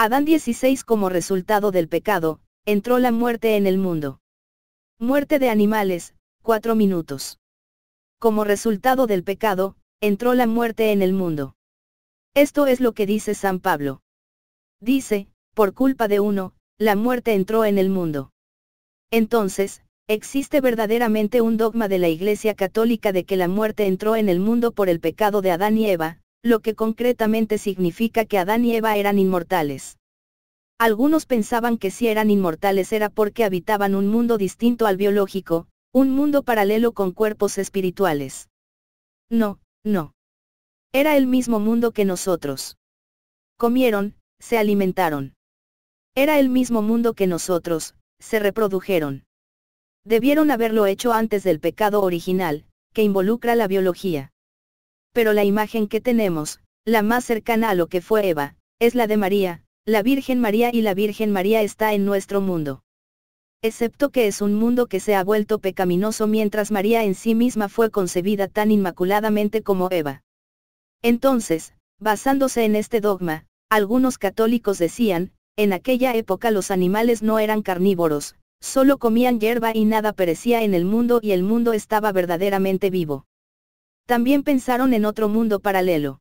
Adán 16 Como resultado del pecado, entró la muerte en el mundo. Muerte de animales, 4 minutos. Como resultado del pecado, entró la muerte en el mundo. Esto es lo que dice San Pablo. Dice, por culpa de uno, la muerte entró en el mundo. Entonces, existe verdaderamente un dogma de la Iglesia Católica de que la muerte entró en el mundo por el pecado de Adán y Eva, lo que concretamente significa que Adán y Eva eran inmortales. Algunos pensaban que si eran inmortales era porque habitaban un mundo distinto al biológico, un mundo paralelo con cuerpos espirituales. No, no. Era el mismo mundo que nosotros. Comieron, se alimentaron. Era el mismo mundo que nosotros, se reprodujeron. Debieron haberlo hecho antes del pecado original, que involucra la biología pero la imagen que tenemos, la más cercana a lo que fue Eva, es la de María, la Virgen María y la Virgen María está en nuestro mundo. Excepto que es un mundo que se ha vuelto pecaminoso mientras María en sí misma fue concebida tan inmaculadamente como Eva. Entonces, basándose en este dogma, algunos católicos decían, en aquella época los animales no eran carnívoros, solo comían hierba y nada perecía en el mundo y el mundo estaba verdaderamente vivo. También pensaron en otro mundo paralelo.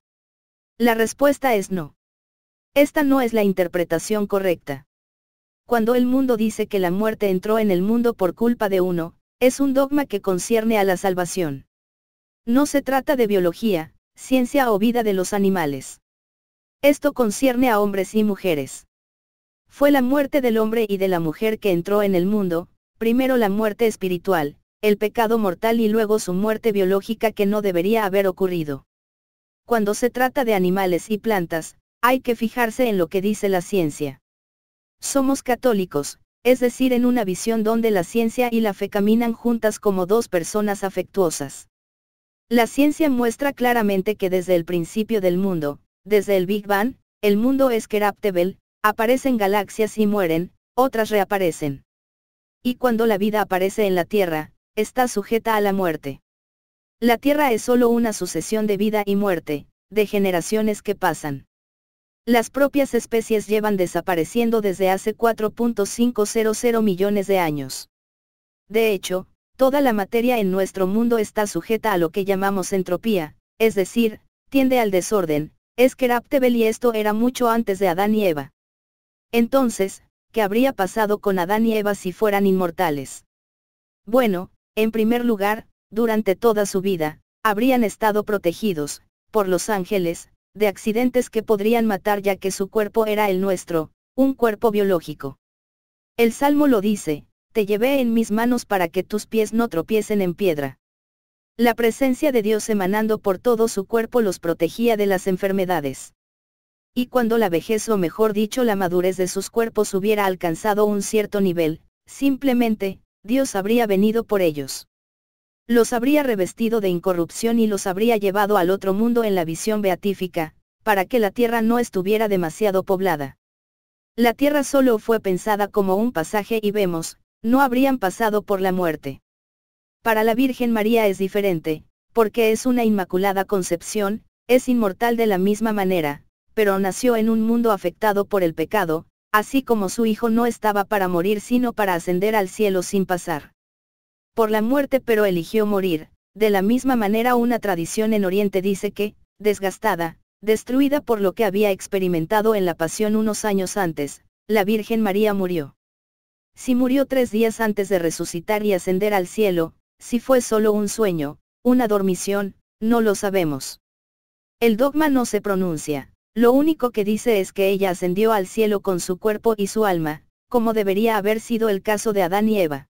La respuesta es no. Esta no es la interpretación correcta. Cuando el mundo dice que la muerte entró en el mundo por culpa de uno, es un dogma que concierne a la salvación. No se trata de biología, ciencia o vida de los animales. Esto concierne a hombres y mujeres. Fue la muerte del hombre y de la mujer que entró en el mundo, primero la muerte espiritual, el pecado mortal y luego su muerte biológica que no debería haber ocurrido. Cuando se trata de animales y plantas, hay que fijarse en lo que dice la ciencia. Somos católicos, es decir, en una visión donde la ciencia y la fe caminan juntas como dos personas afectuosas. La ciencia muestra claramente que desde el principio del mundo, desde el Big Bang, el mundo es Keraptebel, aparecen galaxias y mueren, otras reaparecen. Y cuando la vida aparece en la Tierra, está sujeta a la muerte. La Tierra es solo una sucesión de vida y muerte, de generaciones que pasan. Las propias especies llevan desapareciendo desde hace 4.500 millones de años. De hecho, toda la materia en nuestro mundo está sujeta a lo que llamamos entropía, es decir, tiende al desorden, es que y esto era mucho antes de Adán y Eva. Entonces, ¿qué habría pasado con Adán y Eva si fueran inmortales? Bueno, en primer lugar, durante toda su vida, habrían estado protegidos, por los ángeles, de accidentes que podrían matar ya que su cuerpo era el nuestro, un cuerpo biológico. El Salmo lo dice, te llevé en mis manos para que tus pies no tropiecen en piedra. La presencia de Dios emanando por todo su cuerpo los protegía de las enfermedades. Y cuando la vejez o mejor dicho la madurez de sus cuerpos hubiera alcanzado un cierto nivel, simplemente, Dios habría venido por ellos. Los habría revestido de incorrupción y los habría llevado al otro mundo en la visión beatífica, para que la tierra no estuviera demasiado poblada. La tierra solo fue pensada como un pasaje y vemos, no habrían pasado por la muerte. Para la Virgen María es diferente, porque es una inmaculada concepción, es inmortal de la misma manera, pero nació en un mundo afectado por el pecado, así como su hijo no estaba para morir sino para ascender al cielo sin pasar por la muerte pero eligió morir, de la misma manera una tradición en Oriente dice que, desgastada, destruida por lo que había experimentado en la pasión unos años antes, la Virgen María murió. Si murió tres días antes de resucitar y ascender al cielo, si fue solo un sueño, una dormición, no lo sabemos. El dogma no se pronuncia. Lo único que dice es que ella ascendió al cielo con su cuerpo y su alma, como debería haber sido el caso de Adán y Eva.